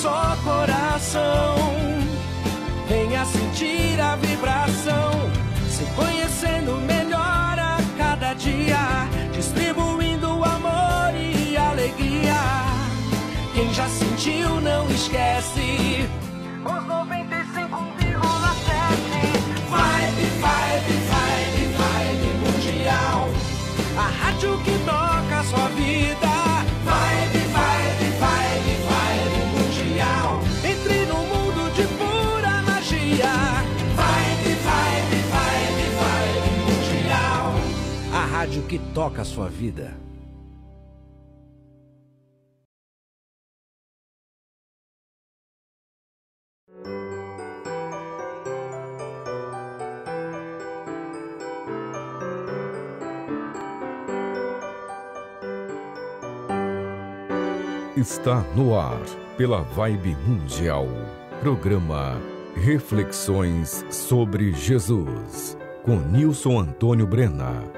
só coração. Venha sentir a vibração, se conhecendo melhor a cada dia, distribuindo amor e alegria. Quem já sentiu não esquece. Os 95,7 Vibe, vibe toca a sua vida. Está no ar, pela Vibe Mundial. Programa Reflexões sobre Jesus, com Nilson Antônio Brena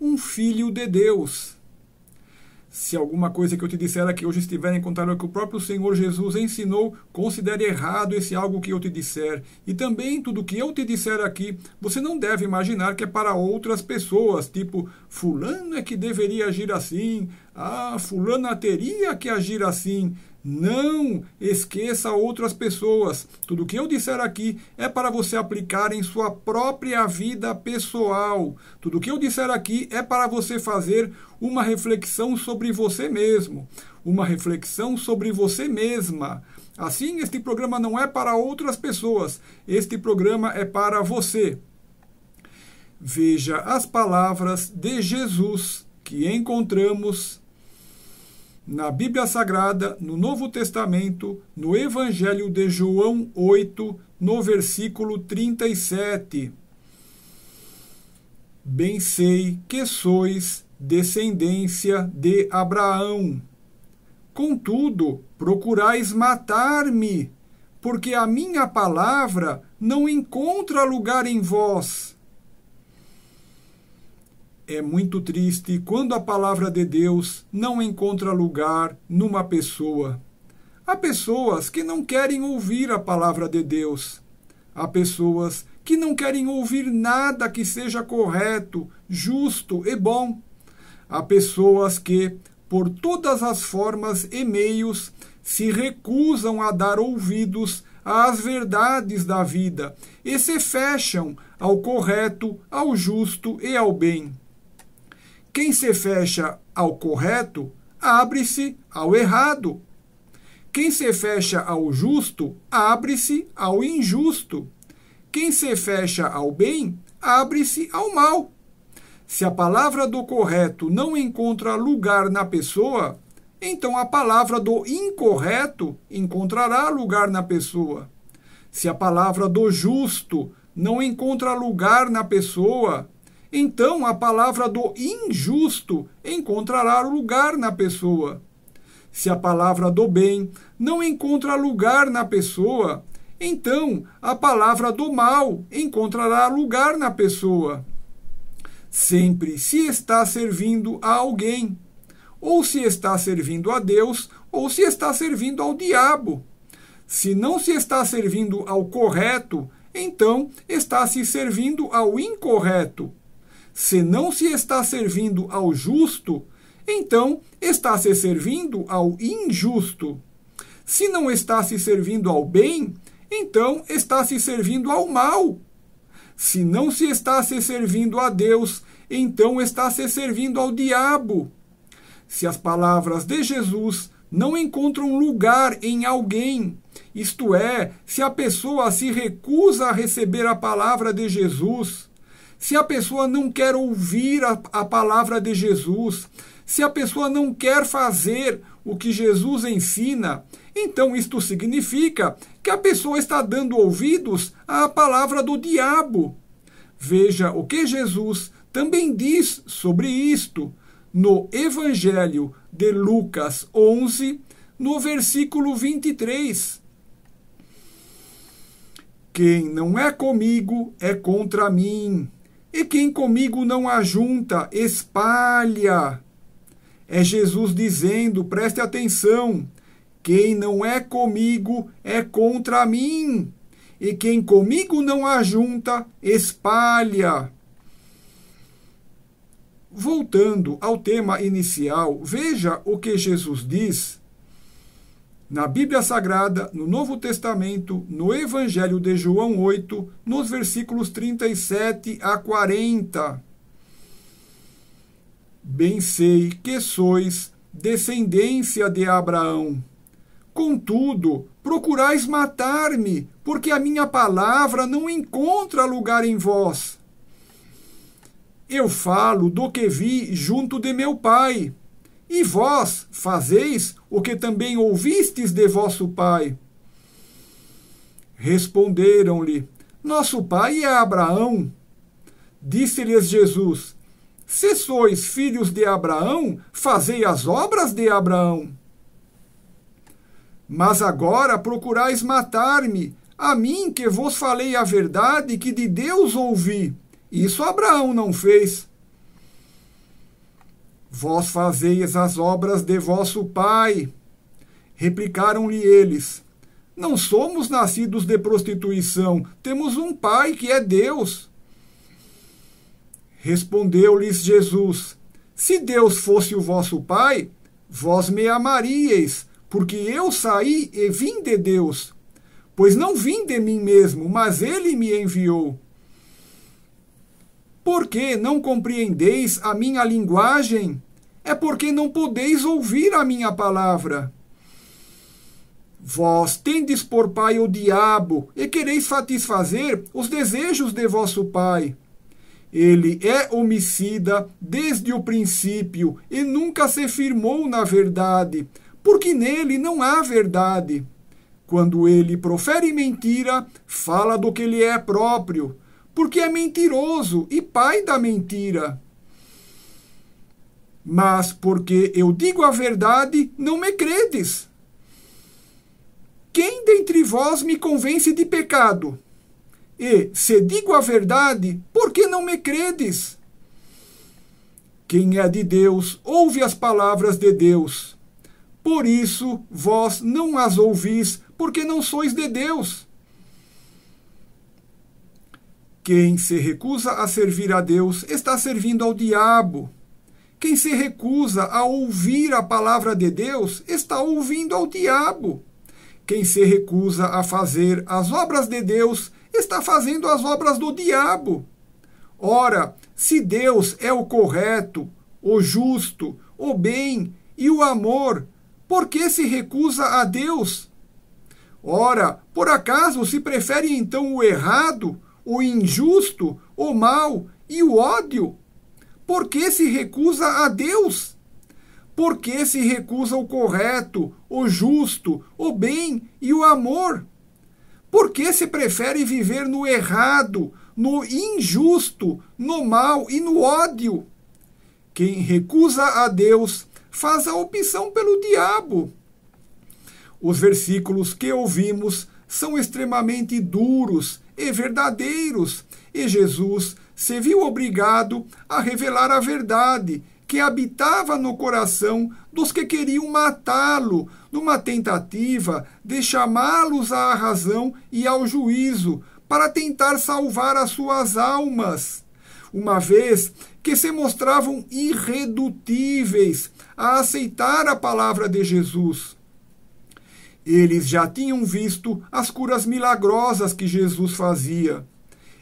um filho de Deus. Se alguma coisa que eu te disser aqui é hoje estiver em contrário ao que o próprio Senhor Jesus ensinou, considere errado esse algo que eu te disser. E também tudo que eu te disser aqui, você não deve imaginar que é para outras pessoas, tipo, fulano é que deveria agir assim, ah, fulana teria que agir assim. Não esqueça outras pessoas. Tudo o que eu disser aqui é para você aplicar em sua própria vida pessoal. Tudo o que eu disser aqui é para você fazer uma reflexão sobre você mesmo, uma reflexão sobre você mesma. Assim, este programa não é para outras pessoas, este programa é para você. Veja as palavras de Jesus que encontramos na Bíblia Sagrada, no Novo Testamento, no Evangelho de João 8, no versículo 37. Bem sei que sois descendência de Abraão. Contudo, procurais matar-me, porque a minha palavra não encontra lugar em vós. É muito triste quando a palavra de Deus não encontra lugar numa pessoa. Há pessoas que não querem ouvir a palavra de Deus. Há pessoas que não querem ouvir nada que seja correto, justo e bom. Há pessoas que, por todas as formas e meios, se recusam a dar ouvidos às verdades da vida e se fecham ao correto, ao justo e ao bem. Quem se fecha ao correto, abre-se ao errado. Quem se fecha ao justo, abre-se ao injusto. Quem se fecha ao bem, abre-se ao mal. Se a palavra do correto não encontra lugar na pessoa, então a palavra do incorreto encontrará lugar na pessoa. Se a palavra do justo não encontra lugar na pessoa, então a palavra do injusto encontrará lugar na pessoa. Se a palavra do bem não encontra lugar na pessoa, então a palavra do mal encontrará lugar na pessoa. Sempre se está servindo a alguém, ou se está servindo a Deus, ou se está servindo ao diabo. Se não se está servindo ao correto, então está se servindo ao incorreto. Se não se está servindo ao justo, então está se servindo ao injusto. Se não está se servindo ao bem, então está se servindo ao mal. Se não se está se servindo a Deus, então está se servindo ao diabo. Se as palavras de Jesus não encontram lugar em alguém, isto é, se a pessoa se recusa a receber a palavra de Jesus, se a pessoa não quer ouvir a, a palavra de Jesus, se a pessoa não quer fazer o que Jesus ensina, então isto significa que a pessoa está dando ouvidos à palavra do diabo. Veja o que Jesus também diz sobre isto no Evangelho de Lucas 11, no versículo 23. Quem não é comigo é contra mim, e quem comigo não ajunta, espalha. É Jesus dizendo: preste atenção, quem não é comigo é contra mim, e quem comigo não ajunta, espalha. Voltando ao tema inicial, veja o que Jesus diz na Bíblia Sagrada, no Novo Testamento, no Evangelho de João 8, nos versículos 37 a 40. Bem sei que sois descendência de Abraão. Contudo, procurais matar-me, porque a minha palavra não encontra lugar em vós. Eu falo do que vi junto de meu pai e vós fazeis o que também ouvistes de vosso pai. Responderam-lhe: Nosso pai é Abraão. Disse-lhes Jesus: Se sois filhos de Abraão, fazei as obras de Abraão. Mas agora procurais matar-me, a mim que vos falei a verdade que de Deus ouvi. Isso Abraão não fez. Vós fazeis as obras de vosso pai. Replicaram-lhe eles: Não somos nascidos de prostituição, temos um pai que é Deus. Respondeu-lhes Jesus: Se Deus fosse o vosso pai, vós me amaríeis, porque eu saí e vim de Deus. Pois não vim de mim mesmo, mas ele me enviou. Por que não compreendeis a minha linguagem? é porque não podeis ouvir a minha palavra. Vós tendes por pai o diabo e quereis satisfazer os desejos de vosso pai. Ele é homicida desde o princípio e nunca se firmou na verdade, porque nele não há verdade. Quando ele profere mentira, fala do que lhe é próprio, porque é mentiroso e pai da mentira mas porque eu digo a verdade, não me credes. Quem dentre vós me convence de pecado? E, se digo a verdade, por que não me credes? Quem é de Deus, ouve as palavras de Deus. Por isso vós não as ouvis, porque não sois de Deus. Quem se recusa a servir a Deus está servindo ao diabo quem se recusa a ouvir a palavra de Deus está ouvindo ao diabo. Quem se recusa a fazer as obras de Deus está fazendo as obras do diabo. Ora, se Deus é o correto, o justo, o bem e o amor, por que se recusa a Deus? Ora, por acaso se prefere então o errado, o injusto, o mal e o ódio? Por que se recusa a Deus? Por que se recusa o correto, o justo, o bem e o amor? Por que se prefere viver no errado, no injusto, no mal e no ódio? Quem recusa a Deus faz a opção pelo diabo. Os versículos que ouvimos são extremamente duros e verdadeiros, e Jesus se viu obrigado a revelar a verdade que habitava no coração dos que queriam matá-lo, numa tentativa de chamá-los à razão e ao juízo, para tentar salvar as suas almas. Uma vez que se mostravam irredutíveis a aceitar a palavra de Jesus. Eles já tinham visto as curas milagrosas que Jesus fazia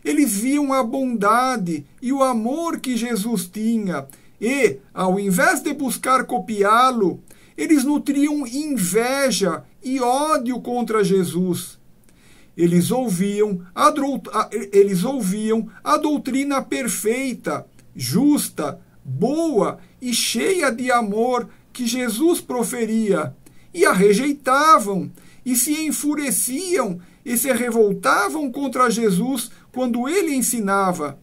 eles viam a bondade e o amor que Jesus tinha. E, ao invés de buscar copiá-lo, eles nutriam inveja e ódio contra Jesus. Eles ouviam a, eles ouviam a doutrina perfeita, justa, boa e cheia de amor que Jesus proferia, e a rejeitavam, e se enfureciam e se revoltavam contra Jesus quando ele ensinava.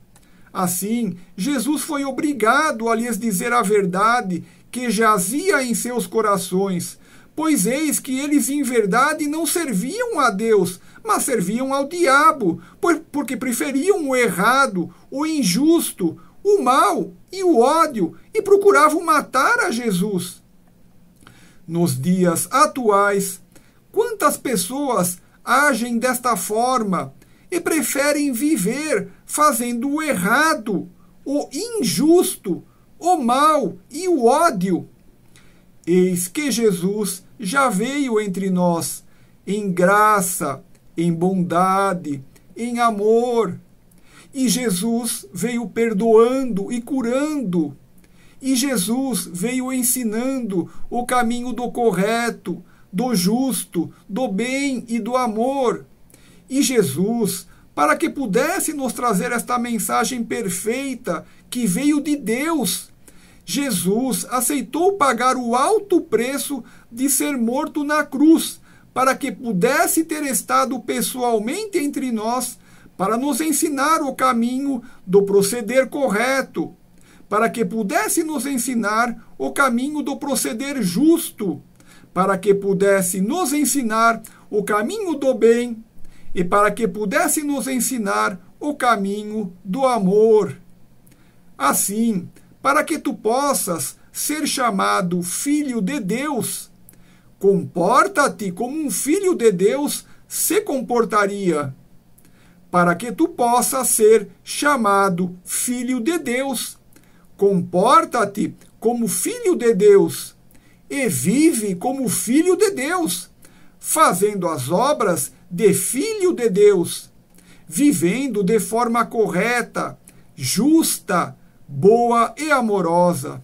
Assim, Jesus foi obrigado a lhes dizer a verdade que jazia em seus corações, pois eis que eles em verdade não serviam a Deus, mas serviam ao diabo, porque preferiam o errado, o injusto, o mal e o ódio e procuravam matar a Jesus. Nos dias atuais, quantas pessoas agem desta forma e preferem viver fazendo o errado, o injusto, o mal e o ódio. Eis que Jesus já veio entre nós em graça, em bondade, em amor. E Jesus veio perdoando e curando. E Jesus veio ensinando o caminho do correto, do justo, do bem e do amor e Jesus, para que pudesse nos trazer esta mensagem perfeita que veio de Deus. Jesus aceitou pagar o alto preço de ser morto na cruz, para que pudesse ter estado pessoalmente entre nós para nos ensinar o caminho do proceder correto, para que pudesse nos ensinar o caminho do proceder justo, para que pudesse nos ensinar o caminho do bem e para que pudesse nos ensinar o caminho do amor. Assim, para que tu possas ser chamado filho de Deus, comporta-te como um filho de Deus se comportaria. Para que tu possas ser chamado filho de Deus, comporta-te como filho de Deus e vive como filho de Deus, fazendo as obras de filho de Deus, vivendo de forma correta, justa, boa e amorosa.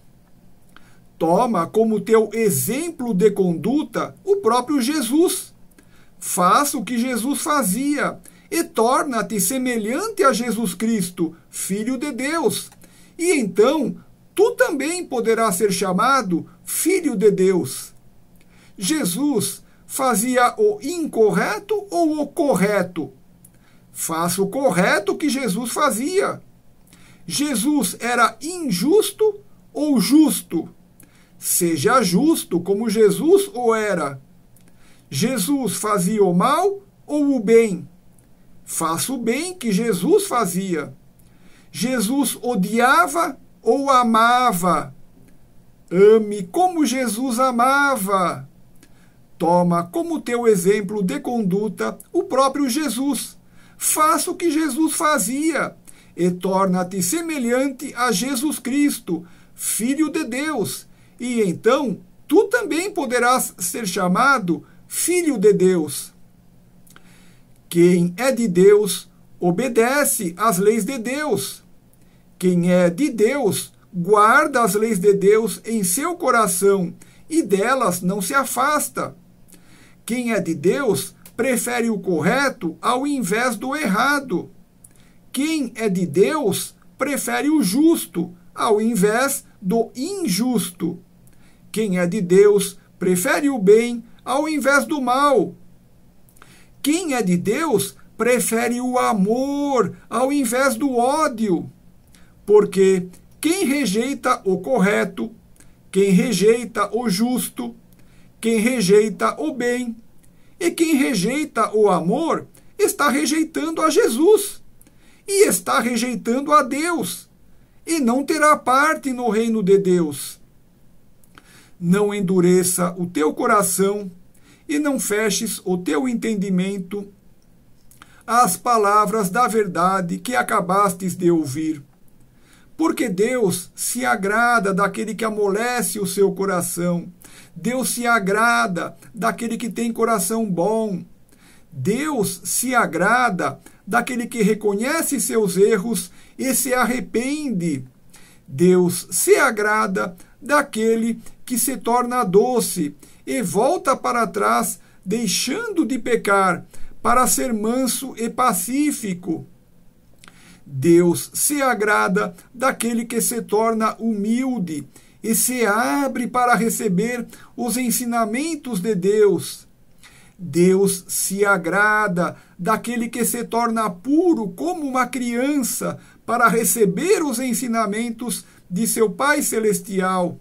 Toma como teu exemplo de conduta o próprio Jesus. Faça o que Jesus fazia e torna-te semelhante a Jesus Cristo, Filho de Deus. E então tu também poderás ser chamado Filho de Deus. Jesus fazia o incorreto ou o correto? Faça o correto que Jesus fazia. Jesus era injusto ou justo? Seja justo como Jesus o era. Jesus fazia o mal ou o bem? Faça o bem que Jesus fazia. Jesus odiava ou amava? Ame como Jesus amava. Toma como teu exemplo de conduta o próprio Jesus. Faça o que Jesus fazia e torna-te semelhante a Jesus Cristo, Filho de Deus. E então tu também poderás ser chamado Filho de Deus. Quem é de Deus obedece às leis de Deus. Quem é de Deus guarda as leis de Deus em seu coração e delas não se afasta. Quem é de Deus prefere o correto ao invés do errado. Quem é de Deus prefere o justo ao invés do injusto. Quem é de Deus prefere o bem ao invés do mal. Quem é de Deus prefere o amor ao invés do ódio. Porque quem rejeita o correto, quem rejeita o justo, quem rejeita o bem e quem rejeita o amor está rejeitando a Jesus e está rejeitando a Deus e não terá parte no reino de Deus. Não endureça o teu coração e não feches o teu entendimento às palavras da verdade que acabastes de ouvir. Porque Deus se agrada daquele que amolece o seu coração Deus se agrada daquele que tem coração bom. Deus se agrada daquele que reconhece seus erros e se arrepende. Deus se agrada daquele que se torna doce e volta para trás, deixando de pecar, para ser manso e pacífico. Deus se agrada daquele que se torna humilde e se abre para receber os ensinamentos de Deus. Deus se agrada daquele que se torna puro como uma criança para receber os ensinamentos de seu Pai Celestial.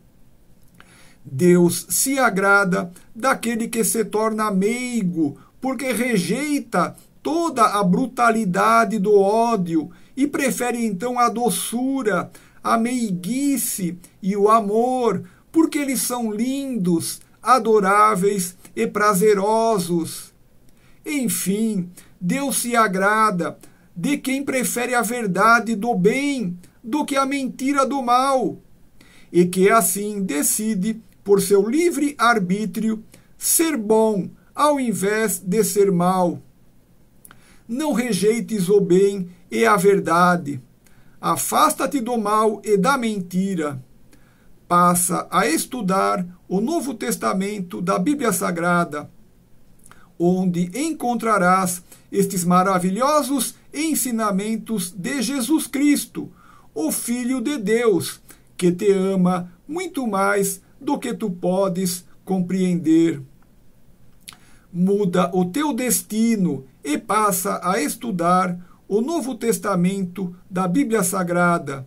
Deus se agrada daquele que se torna meigo, porque rejeita toda a brutalidade do ódio e prefere então a doçura, a meiguice e o amor, porque eles são lindos, adoráveis e prazerosos. Enfim, Deus se agrada de quem prefere a verdade do bem do que a mentira do mal, e que assim decide, por seu livre arbítrio, ser bom ao invés de ser mal. Não rejeites o bem e a verdade Afasta-te do mal e da mentira. Passa a estudar o Novo Testamento da Bíblia Sagrada, onde encontrarás estes maravilhosos ensinamentos de Jesus Cristo, o Filho de Deus, que te ama muito mais do que tu podes compreender. Muda o teu destino e passa a estudar o Novo Testamento da Bíblia Sagrada,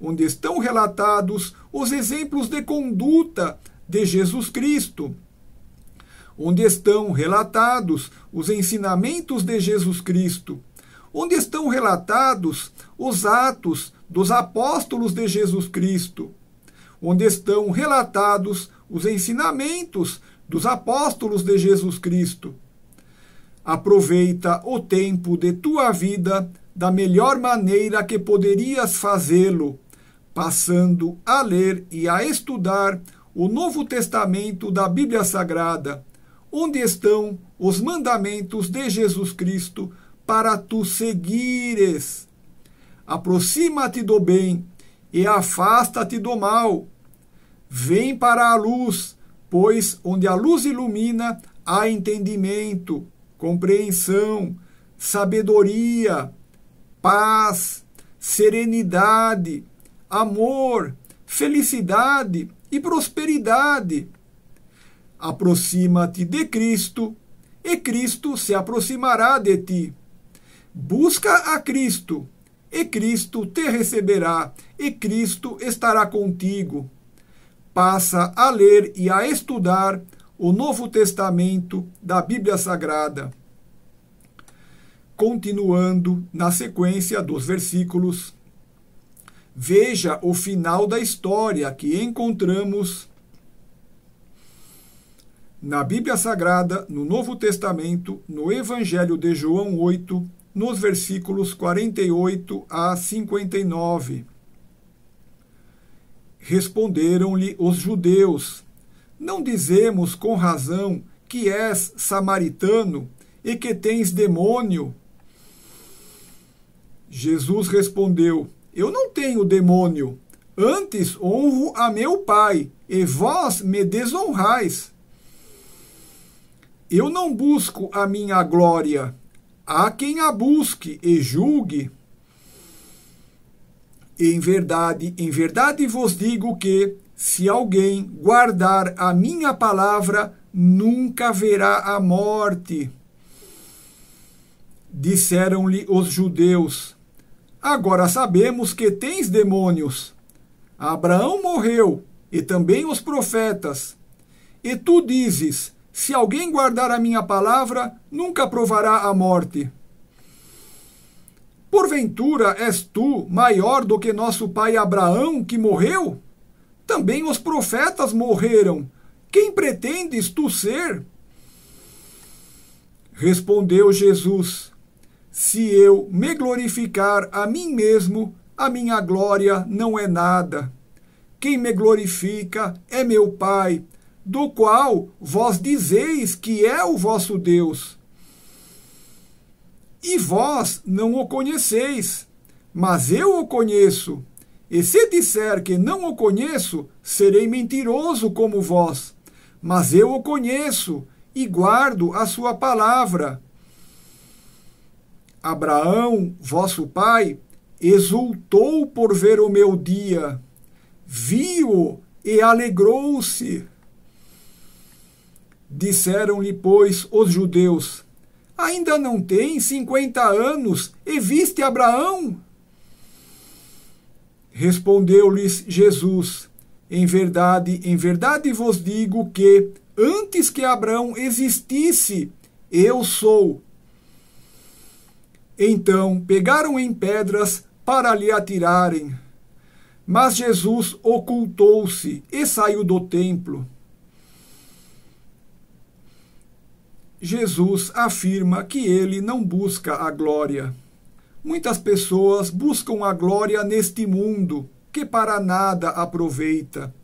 onde estão relatados os exemplos de conduta de Jesus Cristo, onde estão relatados os ensinamentos de Jesus Cristo, onde estão relatados os atos dos apóstolos de Jesus Cristo, onde estão relatados os ensinamentos dos apóstolos de Jesus Cristo, Aproveita o tempo de tua vida da melhor maneira que poderias fazê-lo, passando a ler e a estudar o Novo Testamento da Bíblia Sagrada, onde estão os mandamentos de Jesus Cristo para tu seguires. Aproxima-te do bem e afasta-te do mal. Vem para a luz, pois onde a luz ilumina, há entendimento compreensão, sabedoria, paz, serenidade, amor, felicidade e prosperidade. Aproxima-te de Cristo e Cristo se aproximará de ti. Busca a Cristo e Cristo te receberá e Cristo estará contigo. Passa a ler e a estudar o Novo Testamento da Bíblia Sagrada, continuando na sequência dos versículos. Veja o final da história que encontramos na Bíblia Sagrada, no Novo Testamento, no Evangelho de João 8, nos versículos 48 a 59. Responderam-lhe os judeus: não dizemos com razão que és samaritano e que tens demônio? Jesus respondeu: Eu não tenho demônio. Antes honro a meu Pai, e vós me desonrais. Eu não busco a minha glória. Há quem a busque e julgue. Em verdade, em verdade vos digo que, se alguém guardar a minha palavra, nunca verá a morte. Disseram-lhe os judeus: Agora sabemos que tens demônios. Abraão morreu, e também os profetas. E tu dizes: Se alguém guardar a minha palavra, nunca provará a morte. Porventura és tu maior do que nosso pai Abraão, que morreu? Também os profetas morreram. Quem pretendes tu ser? Respondeu Jesus: Se eu me glorificar a mim mesmo, a minha glória não é nada. Quem me glorifica é meu Pai, do qual vós dizeis que é o vosso Deus. E vós não o conheceis, mas eu o conheço e se disser que não o conheço, serei mentiroso como vós. Mas eu o conheço e guardo a sua palavra. Abraão, vosso pai, exultou por ver o meu dia, viu e alegrou-se. Disseram-lhe, pois, os judeus: Ainda não tem cinquenta anos e viste Abraão? Respondeu-lhes Jesus: Em verdade, em verdade vos digo que, antes que Abraão existisse, eu sou. Então pegaram em pedras para lhe atirarem. Mas Jesus ocultou-se e saiu do templo. Jesus afirma que ele não busca a glória. Muitas pessoas buscam a glória neste mundo, que para nada aproveita.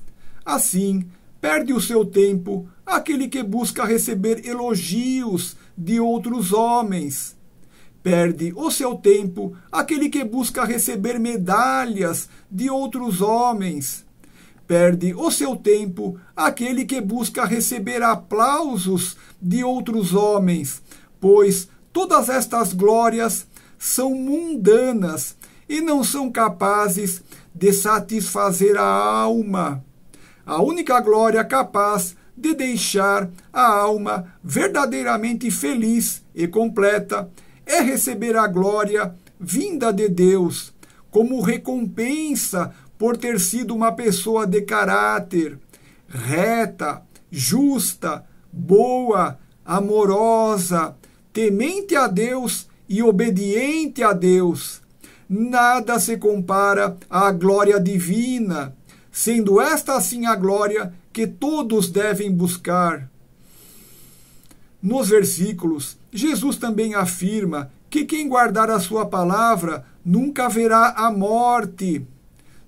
Assim, perde o seu tempo aquele que busca receber elogios de outros homens. Perde o seu tempo aquele que busca receber medalhas de outros homens. Perde o seu tempo aquele que busca receber aplausos de outros homens, pois todas estas glórias são mundanas e não são capazes de satisfazer a alma. A única glória capaz de deixar a alma verdadeiramente feliz e completa é receber a glória vinda de Deus, como recompensa por ter sido uma pessoa de caráter reta, justa, boa, amorosa, temente a Deus e obediente a Deus, nada se compara à glória divina, sendo esta assim a glória que todos devem buscar. Nos versículos, Jesus também afirma que quem guardar a sua palavra nunca verá a morte.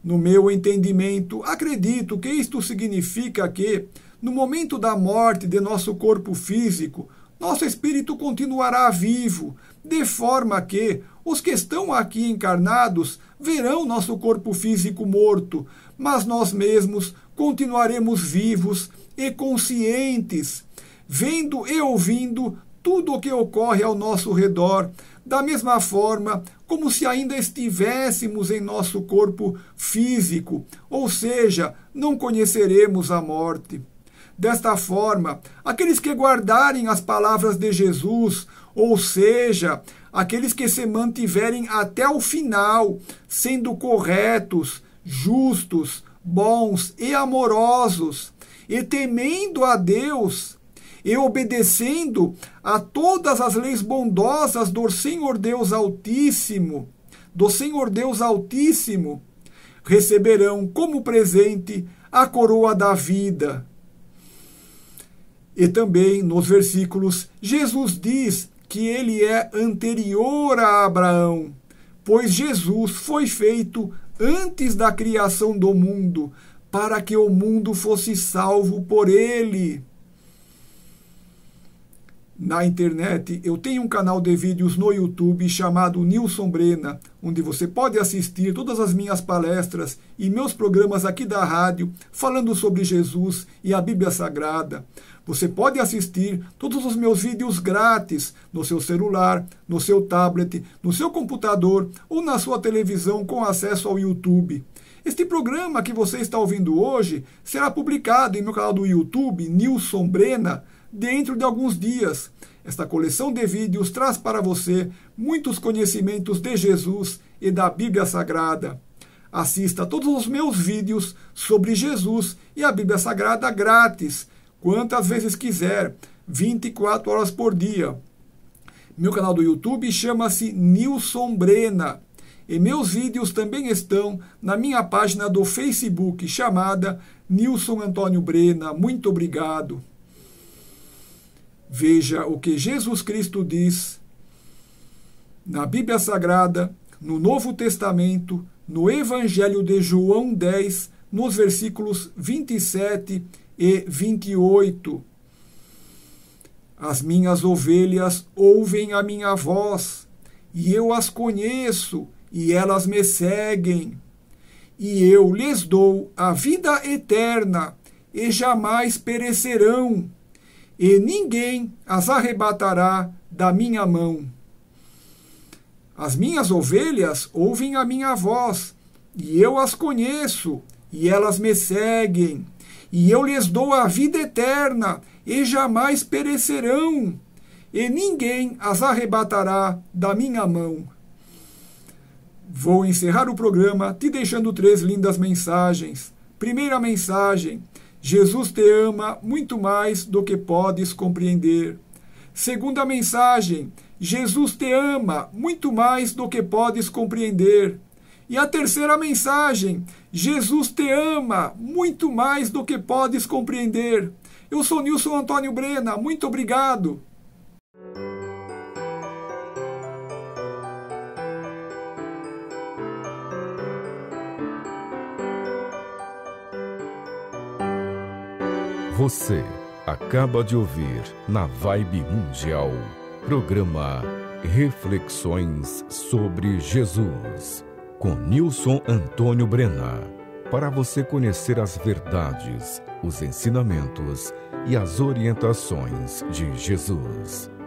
No meu entendimento, acredito que isto significa que, no momento da morte de nosso corpo físico, nosso espírito continuará vivo, de forma que os que estão aqui encarnados verão nosso corpo físico morto, mas nós mesmos continuaremos vivos e conscientes, vendo e ouvindo tudo o que ocorre ao nosso redor, da mesma forma como se ainda estivéssemos em nosso corpo físico, ou seja, não conheceremos a morte. Desta forma, aqueles que guardarem as palavras de Jesus, ou seja, aqueles que se mantiverem até o final, sendo corretos, justos, bons e amorosos, e temendo a Deus, e obedecendo a todas as leis bondosas do Senhor Deus Altíssimo, do Senhor Deus Altíssimo, receberão como presente a coroa da vida. E também nos versículos, Jesus diz que ele é anterior a Abraão, pois Jesus foi feito antes da criação do mundo, para que o mundo fosse salvo por ele. Na internet, eu tenho um canal de vídeos no YouTube chamado Nilson Brena, onde você pode assistir todas as minhas palestras e meus programas aqui da rádio falando sobre Jesus e a Bíblia Sagrada. Você pode assistir todos os meus vídeos grátis no seu celular, no seu tablet, no seu computador ou na sua televisão com acesso ao YouTube. Este programa que você está ouvindo hoje será publicado em meu canal do YouTube, Nilson Brena, dentro de alguns dias. Esta coleção de vídeos traz para você muitos conhecimentos de Jesus e da Bíblia Sagrada. Assista todos os meus vídeos sobre Jesus e a Bíblia Sagrada grátis quantas vezes quiser, 24 horas por dia. Meu canal do YouTube chama-se Nilson Brena e meus vídeos também estão na minha página do Facebook chamada Nilson Antônio Brena. Muito obrigado. Veja o que Jesus Cristo diz na Bíblia Sagrada, no Novo Testamento, no Evangelho de João 10, nos versículos 27 e 28. As minhas ovelhas ouvem a minha voz, e eu as conheço, e elas me seguem. E eu lhes dou a vida eterna, e jamais perecerão, e ninguém as arrebatará da minha mão. As minhas ovelhas ouvem a minha voz, e eu as conheço, e elas me seguem e eu lhes dou a vida eterna, e jamais perecerão, e ninguém as arrebatará da minha mão. Vou encerrar o programa te deixando três lindas mensagens. Primeira mensagem: Jesus te ama muito mais do que podes compreender. Segunda mensagem: Jesus te ama muito mais do que podes compreender. E a terceira mensagem: Jesus te ama muito mais do que podes compreender. Eu sou Nilson Antônio Brena, muito obrigado. Você acaba de ouvir na Vibe Mundial, programa Reflexões sobre Jesus com Nilson Antônio Brena, para você conhecer as verdades, os ensinamentos e as orientações de Jesus.